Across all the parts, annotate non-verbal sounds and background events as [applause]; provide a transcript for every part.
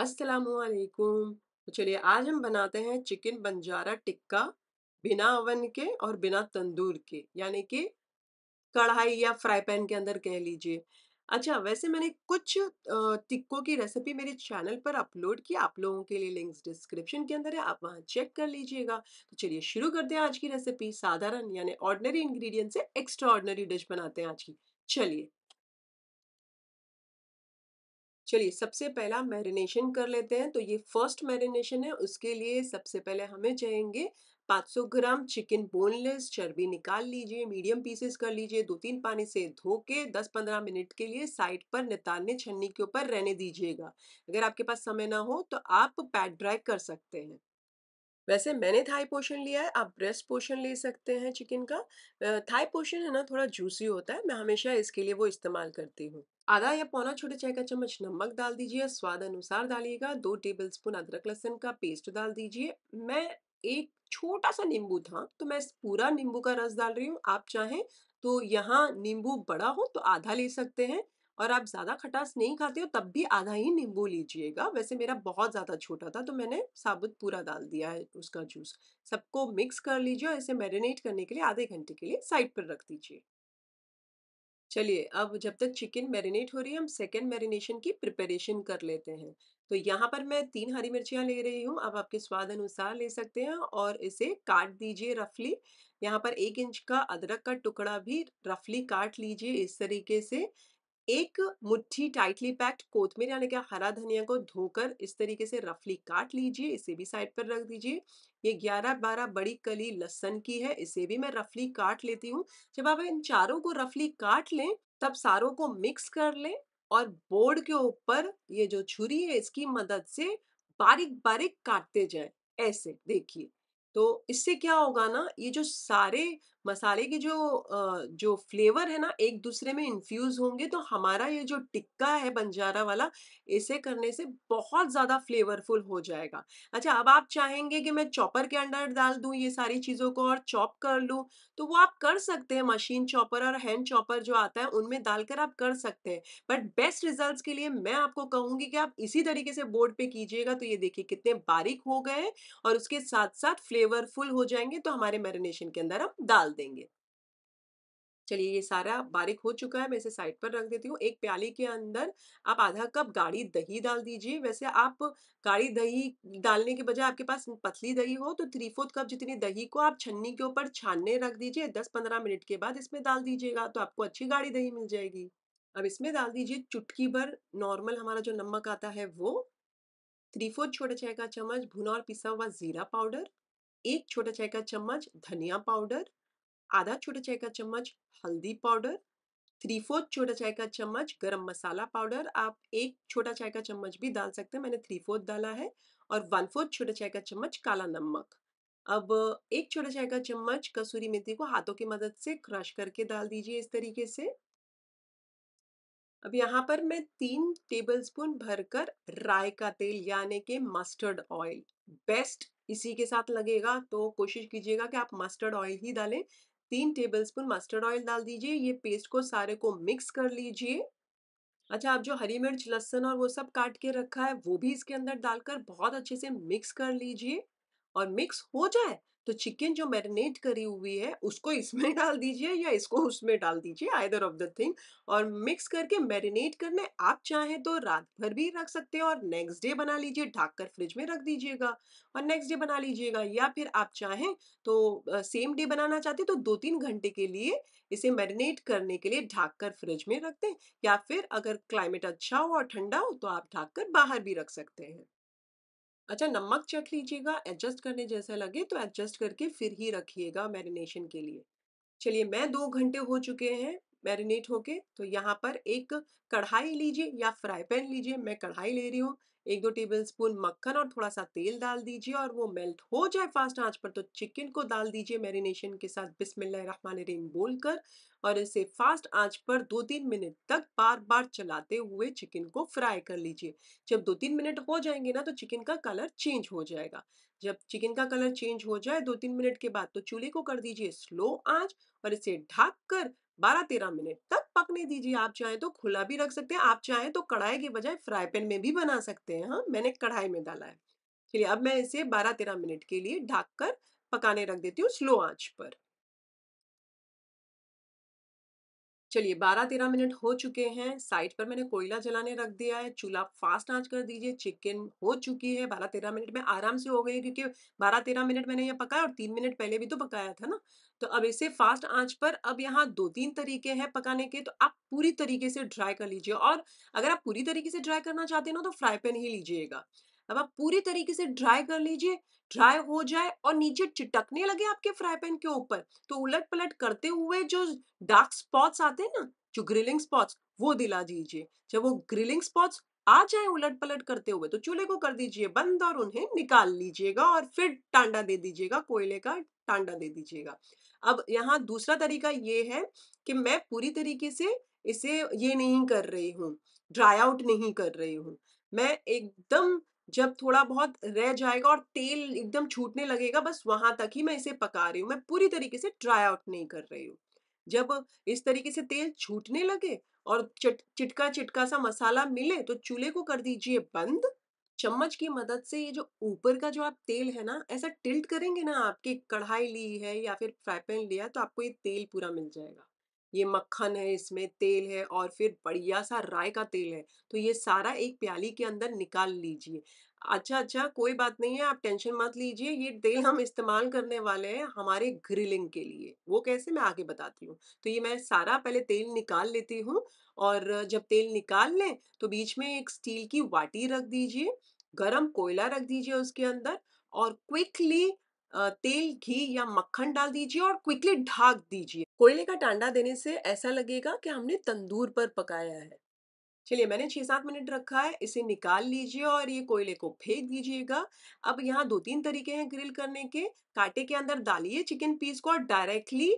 अस्सलाम तो चलिए आज हम बनाते हैं चिकन बंजारा टिक्का बिना ओवन के और बिना तंदूर के यानी कि कढ़ाई या फ्राई पैन के अंदर कह लीजिए अच्छा वैसे मैंने कुछ टिक्कों की रेसिपी मेरे चैनल पर अपलोड की आप लोगों के लिए लिंक्स डिस्क्रिप्शन के अंदर है आप वहाँ चेक कर लीजिएगा तो चलिए शुरू करते हैं आज की रेसिपी साधारण यानी ऑर्डनरी इंग्रेडिएंट से एक्स्ट्रा ऑर्डनरी डिश बनाते हैं आज की चलिए चलिए सबसे पहला मैरिनेशन कर लेते हैं तो ये फर्स्ट मैरिनेशन है उसके लिए सबसे पहले हमें चाहेंगे 500 ग्राम चिकन बोनलेस चर्बी निकाल लीजिए मीडियम पीसेस कर लीजिए दो तीन पानी से धो के 10-15 मिनट के लिए साइड पर नितारने छन्नी के ऊपर रहने दीजिएगा अगर आपके पास समय ना हो तो आप पैड ड्राई कर सकते हैं वैसे मैंने थाई पोर्शन लिया है आप ब्रेस्ट पोर्शन ले सकते हैं चिकन का थाई पोर्शन है ना थोड़ा जूसी होता है मैं हमेशा इसके लिए वो इस्तेमाल करती हूँ आधा या पौना छोटे चाय का चम्मच नमक डाल दीजिए स्वाद अनुसार डालिएगा दो टेबल स्पून अदरक लहसुन का पेस्ट डाल दीजिए मैं एक छोटा सा नींबू था तो मैं पूरा नींबू का रस डाल रही हूँ आप चाहें तो यहाँ नींबू बड़ा हो तो आधा ले सकते हैं और आप ज़्यादा खटास नहीं खाते हो तब भी आधा ही नींबू लीजिएगा वैसे मेरा बहुत ज़्यादा छोटा था तो मैंने साबुत पूरा डाल दिया है उसका जूस सबको मिक्स कर लीजिए और इसे मैरिनेट करने के लिए आधे घंटे के लिए साइड पर रख दीजिए चलिए अब जब तक चिकन मैरिनेट हो रही है हम सेकेंड मैरिनेशन की प्रिपरेशन कर लेते हैं तो यहाँ पर मैं तीन हरी मिर्चियाँ ले रही हूँ आप आपके स्वाद अनुसार ले सकते हैं और इसे काट दीजिए रफली यहाँ पर एक इंच का अदरक का टुकड़ा भी रफली काट लीजिए इस तरीके से एक मुट्ठी टाइटली पैक्ड कोथमीर यानी कि हरा धनिया को धोकर इस तरीके से रफली काट लीजिए इसे भी साइड पर रख दीजिए ये ग्यारह बारह बड़ी कली लसन की है इसे भी मैं रफली काट लेती हूँ जब आप इन चारों को रफली काट लें तब सारों को मिक्स कर लें और बोर्ड के ऊपर ये जो छुरी है इसकी मदद से बारीक बारीक काटते जाए ऐसे देखिए तो इससे क्या होगा ना ये जो सारे मसाले के जो जो फ्लेवर है ना एक दूसरे में इन्फ्यूज होंगे तो हमारा ये जो टिक्का है बंजारा वाला इसे करने से बहुत ज़्यादा फ्लेवरफुल हो जाएगा अच्छा अब आप चाहेंगे कि मैं चॉपर के अंडर डाल दूँ ये सारी चीज़ों को और चॉप कर लूँ तो वो आप कर सकते हैं मशीन चॉपर और हैंड चॉपर जो आता है उनमें डालकर आप कर सकते हैं बट बेस्ट रिजल्ट के लिए मैं आपको कहूँगी कि आप इसी तरीके से बोर्ड पे कीजिएगा तो ये देखिए कितने बारीक हो गए और उसके साथ साथ फ्लेवरफुल हो जाएंगे तो हमारे मैरिनेशन के अंदर हम डाल डाल देंगे चलिए ये सारा बारीक हो चुका है मैं इसे साइड पर रख देती हूँ एक प्याली के अंदर आप आधा कप गाढ़ी दही डाल दीजिए वैसे आप गाढ़ी दही डालने के बजाय आपके पास पतली दही हो तो थ्री फोर्थ कप जितनी दही को आप छन्नी के ऊपर छानने रख दीजिए दस पंद्रह मिनट के बाद इसमें डाल दीजिएगा तो आपको अच्छी गाढ़ी दही मिल जाएगी अब इसमें डाल दीजिए चुटकी भर नॉर्मल हमारा जो नमक आता है वो थ्री फोर्थ छोटा चाय का चम्मच भुना और पिसा हुआ जीरा पाउडर एक छोटा चाय का चम्मच धनिया पाउडर आधा छोटा चाय का चम्मच हल्दी पाउडर थ्री फोर्थ छोटा चाय का चम्मच गरम मसाला पाउडर आप एक छोटा चाय का चम्मच भी डाल सकते हैं मैंने थ्री फोर्थ डाला है और वन फोर्थ छोटा चाय का चम्मच काला नमक अब एक छोटा चाय का चम्मच कसूरी मेथी को हाथों की मदद से क्रश करके डाल दीजिए इस तरीके से अब यहाँ पर मैं तीन टेबलस्पून भरकर राय का तेल यानी के मस्टर्ड ऑयल बेस्ट इसी के साथ लगेगा तो कोशिश कीजिएगा कि आप मस्टर्ड ऑयल ही डालें तीन टेबलस्पून मस्टर्ड ऑयल डाल दीजिए ये पेस्ट को सारे को मिक्स कर लीजिए अच्छा आप जो हरी मिर्च लहसन और वो सब काट के रखा है वो भी इसके अंदर डालकर बहुत अच्छे से मिक्स कर लीजिए और मिक्स हो जाए तो चिकन जो मैरिनेट करी हुई है उसको इसमें [laughs] डाल दीजिए या इसको उसमें डाल दीजिए आइदर ऑफ द थिंग और मिक्स करके मैरिनेट करने आप चाहें तो रात भर भी रख सकते हैं और नेक्स्ट डे बना लीजिए ढाक कर फ्रिज में रख दीजिएगा और नेक्स्ट डे बना लीजिएगा या फिर आप चाहें तो सेम डे बनाना चाहते तो दो तीन घंटे के लिए इसे मैरिनेट करने के लिए ढाक कर फ्रिज में रख दें या फिर अगर क्लाइमेट अच्छा हो और ठंडा हो तो आप ढाक कर बाहर भी रख सकते हैं अच्छा नमक चख लीजिएगा एडजस्ट करने जैसा लगे तो एडजस्ट करके फिर ही रखिएगा मैरिनेशन के लिए चलिए मैं दो घंटे हो चुके हैं मैरिनेट होके तो यहाँ पर एक कढ़ाई लीजिए या फ्राई पैन लीजिए मैं कढ़ाई ले रही हूँ एक दो टेबल स्पून मक्खन और थोड़ा सा तेल डाल दीजिए और वो मेल्ट हो जाए फास्ट आंच पर तो चिकन को डाल दीजिए मैरिनेशन के साथ बिस्मिल्लाह बोल बोलकर और इसे फास्ट आंच पर दो तीन मिनट तक बार बार चलाते हुए चिकन को फ्राई कर लीजिए जब दो तीन मिनट हो जाएंगे ना तो चिकन का कलर चेंज हो जाएगा जब चिकन का कलर चेंज हो जाए दो तीन मिनट के बाद तो चूल्हे को कर दीजिए स्लो आंच और इसे ढक कर बारह तेरह मिनट तक पकने दीजिए आप चाहें तो खुला भी रख सकते हैं आप चाहें तो कढ़ाई के बजाय फ्राई पैन में भी बना सकते हैं हाँ मैंने कढ़ाई में डाला है चलिए अब मैं इसे बारह तेरह मिनट के लिए ढक कर पकाने रख देती हूँ स्लो आंच पर चलिए बारह तेरह मिनट हो चुके हैं साइड पर मैंने कोयला जलाने रख दिया है चूल्हा फास्ट आंच कर दीजिए चिकन हो चुकी है बारह तेरह मिनट में आराम से हो गई क्योंकि बारह तेरह मिनट मैंने यह पकाया और तीन मिनट पहले भी तो पकाया था ना तो अब इसे फास्ट आंच पर अब यहाँ दो तीन तरीके हैं पकाने के तो आप पूरी तरीके से ड्राई कर लीजिए और अगर आप पूरी तरीके से ड्राई करना चाहते हैं ना तो फ्राई पैन ही लीजिएगा अब आप पूरी तरीके से ड्राई कर लीजिए ड्राई हो जाए और नीचे चिटकने लगे आपके फ्राई पैन के ऊपर तो उलट पलट करते हुए जो डार्क स्पॉट्स आते हैं ना जो ग्रिलिंग स्पॉट्स वो दिला दीजिए जब वो ग्रिलिंग स्पॉट्स आ जाए उलट पलट करते हुए तो चूल्हे को कर दीजिए बंद और उन्हें निकाल लीजिएगा और फिर टांडा दे दीजिएगा कोयले का टांडा दे दीजिएगा अब यहाँ दूसरा तरीका ये है कि मैं पूरी तरीके से इसे ये नहीं कर रही हूँ ड्राई आउट नहीं कर रही हूँ मैं एकदम जब थोड़ा बहुत रह जाएगा और तेल एकदम छूटने लगेगा बस वहां तक ही मैं इसे पका रही हूँ मैं पूरी तरीके से ड्राई आउट नहीं कर रही हूँ जब इस तरीके से तेल छूटने लगे और चिटका चिटका सा मसाला मिले तो चूल्हे को कर दीजिए बंद चम्मच की मदद से ये जो ऊपर का जो आप तेल है ना ऐसा टिल्ट करेंगे ना आपकी कढ़ाई ली है या फिर फ्राई पैन लिया तो आपको ये तेल पूरा मिल जाएगा ये मक्खन है इसमें तेल है और फिर बढ़िया सा राय का तेल है तो ये सारा एक प्याली के अंदर निकाल लीजिए अच्छा अच्छा कोई बात नहीं है आप टेंशन मत लीजिए ये तेल हम इस्तेमाल करने वाले हैं हमारे ग्रिलिंग के लिए वो कैसे मैं आगे बताती हूँ तो ये मैं सारा पहले तेल निकाल लेती हूँ और जब तेल निकाल लें तो बीच में एक स्टील की वाटी रख दीजिए गरम कोयला रख दीजिए उसके अंदर और क्विकली तेल घी या मक्खन डाल दीजिए और क्विकली ढाक दीजिए कोयले का टांडा देने से ऐसा लगेगा कि हमने तंदूर पर पकाया है चलिए मैंने छह सात मिनट रखा है इसे निकाल लीजिए और ये कोयले को फेंक दीजिएगा अब यहाँ दो तीन तरीके हैं ग्रिल करने के कांटे के अंदर डालिए चिकन पीस को और डायरेक्टली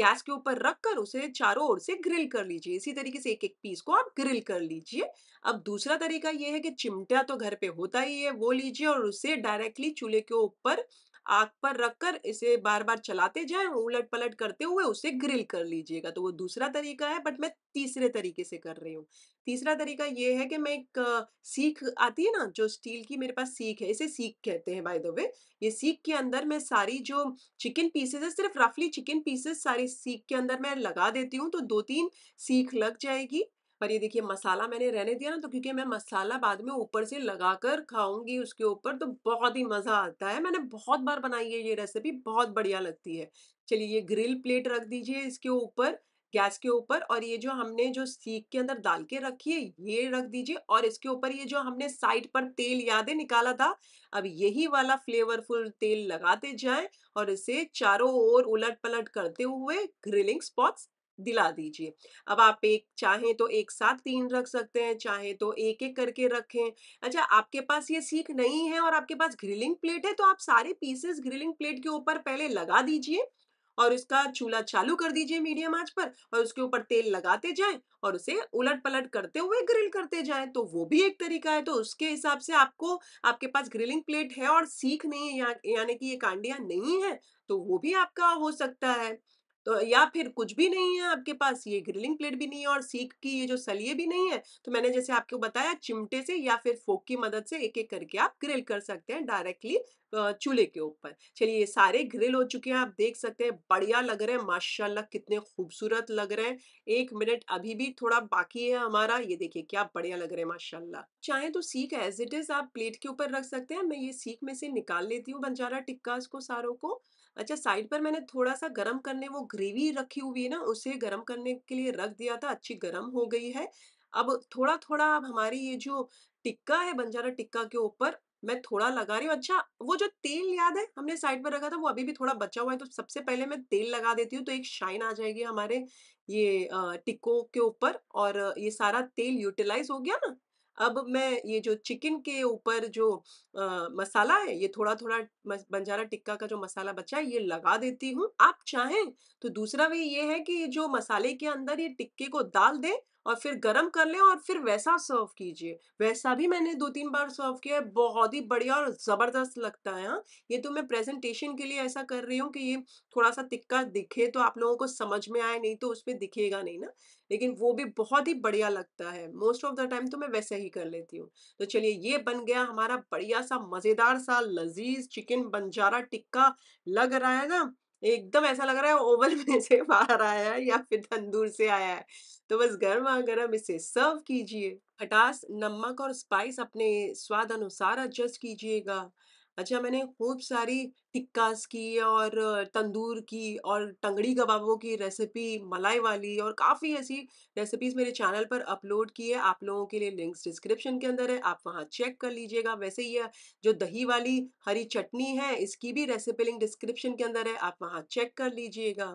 गैस के ऊपर रख कर उसे चारों ओर से ग्रिल कर लीजिए इसी तरीके से एक एक पीस को आप ग्रिल कर लीजिए अब दूसरा तरीका ये है कि चिमटा तो घर पे होता ही है वो लीजिए और उसे डायरेक्टली चूल्हे के ऊपर आग पर रखकर इसे बार बार चलाते जाए उलट पलट करते हुए उसे ग्रिल कर लीजिएगा तो वो दूसरा तरीका है बट मैं तीसरे तरीके से कर रही हूँ तीसरा तरीका ये है कि मैं एक सीख आती है ना जो स्टील की मेरे पास सीख है इसे सीख कहते हैं बाय द वे ये सीख के अंदर मैं सारी जो चिकन पीसेस है सिर्फ रफली चिकन पीसेस सारी सीख के अंदर मैं लगा देती हूँ तो दो तीन सीख लग जाएगी पर ये देखिए मसाला मैंने रहने दिया ना तो क्योंकि मैं मसाला बाद में ऊपर से लगा कर खाऊंगी उसके ऊपर तो बहुत ही मज़ा आता है मैंने बहुत बार बनाई है ये रेसिपी बहुत बढ़िया लगती है चलिए ये ग्रिल प्लेट रख दीजिए इसके ऊपर गैस के ऊपर और ये जो हमने जो सीख के अंदर डाल के रखी है ये रख दीजिए और इसके ऊपर ये जो हमने साइड पर तेल यादें निकाला था अब यही वाला फ्लेवरफुल तेल लगाते जाएं और इसे चारों ओर उलट पलट करते हुए ग्रिलिंग स्पॉट्स दिला दीजिए अब आप एक चाहें तो एक साथ तीन रख सकते हैं चाहे तो एक एक करके रखें अच्छा आपके पास ये सीख नहीं है और आपके पास ग्रिलिंग प्लेट है तो आप सारे पीसेस ग्रिलिंग प्लेट के ऊपर पहले लगा दीजिए और इसका चूल्हा चालू कर दीजिए मीडियम आंच पर और उसके ऊपर तेल लगाते जाएं और उसे उलट पलट करते हुए ग्रिल करते जाएं तो वो भी एक तरीका है तो उसके हिसाब से आपको आपके पास ग्रिलिंग प्लेट है और सीख नहीं है या, यानी कि ये कांडिया नहीं है तो वो भी आपका हो सकता है तो या फिर कुछ भी नहीं है आपके पास ये ग्रिलिंग प्लेट भी नहीं है और सीख की ये जो सलिए भी नहीं है तो मैंने जैसे आपको बताया चिमटे से या फिर फोक की मदद से एक एक करके आप ग्रिल कर सकते हैं डायरेक्टली चूल्हे के ऊपर चलिए ये सारे ग्रिल हो चुके हैं आप देख सकते हैं बढ़िया लग रहे हैं माशाल्लाह कितने खूबसूरत लग रहे हैं एक मिनट अभी भी थोड़ा बाकी है हमारा ये देखिए क्या बढ़िया लग रहे हैं माशाल्लाह चाहे तो सीख एज इट इज आप प्लेट के ऊपर रख सकते हैं मैं ये सीख में से निकाल लेती हूँ बंजारा टिक्का को सारों को अच्छा साइड पर मैंने थोड़ा सा गर्म करने वो ग्रेवी रखी हुई है ना उसे गर्म करने के लिए रख दिया था अच्छी गर्म हो गई है अब थोड़ा थोड़ा अब हमारी ये जो टिक्का है बंजारा टिक्का के ऊपर मैं थोड़ा लगा रही हूँ अच्छा वो जो तेल याद है हमने साइड पर रखा था वो अभी भी थोड़ा बचा हुआ है तो सबसे पहले मैं तेल लगा देती हूँ तो एक शाइन आ जाएगी हमारे ये टिक्को के ऊपर और ये सारा तेल यूटिलाइज हो गया ना अब मैं ये जो चिकन के ऊपर जो आ, मसाला है ये थोड़ा थोड़ा बंजारा टिक्का का जो मसाला बचा है ये लगा देती हूँ आप चाहें तो दूसरा वे ये है कि जो मसाले के अंदर ये टिक्के को डाल दें और फिर गर्म कर लें और फिर वैसा सर्व कीजिए वैसा भी मैंने दो तीन बार सर्व किया है बहुत ही बढ़िया और ज़बरदस्त लगता है हाँ ये तो मैं प्रेजेंटेशन के लिए ऐसा कर रही हूँ कि ये थोड़ा सा तिक्का दिखे तो आप लोगों को समझ में आए नहीं तो उस पर दिखेगा नहीं ना लेकिन वो भी बहुत ही बढ़िया लगता है मोस्ट ऑफ द टाइम तो मैं वैसे ही कर लेती हूँ तो चलिए ये बन गया हमारा बढ़िया सा मज़ेदार सा लजीज चिकन बंजारा टिक्का लग रहा है ना एकदम ऐसा लग रहा है ओवल [laughs] में से बाहर आया है या फिर तंदूर से आया है तो बस गर्मा गर्म इसे सर्व कीजिए खटास नमक और स्पाइस अपने स्वाद अनुसार एडजस्ट कीजिएगा अच्छा मैंने खूब सारी टिक्कास की और तंदूर की और टंगड़ी कबाबों की रेसिपी मलाई वाली और काफ़ी ऐसी रेसिपीज़ मेरे चैनल पर अपलोड की है आप लोगों के लिए लिंक्स डिस्क्रिप्शन के अंदर है आप वहाँ चेक कर लीजिएगा वैसे ही जो दही वाली हरी चटनी है इसकी भी रेसिपी लिंक डिस्क्रिप्शन के अंदर है आप वहाँ चेक कर लीजिएगा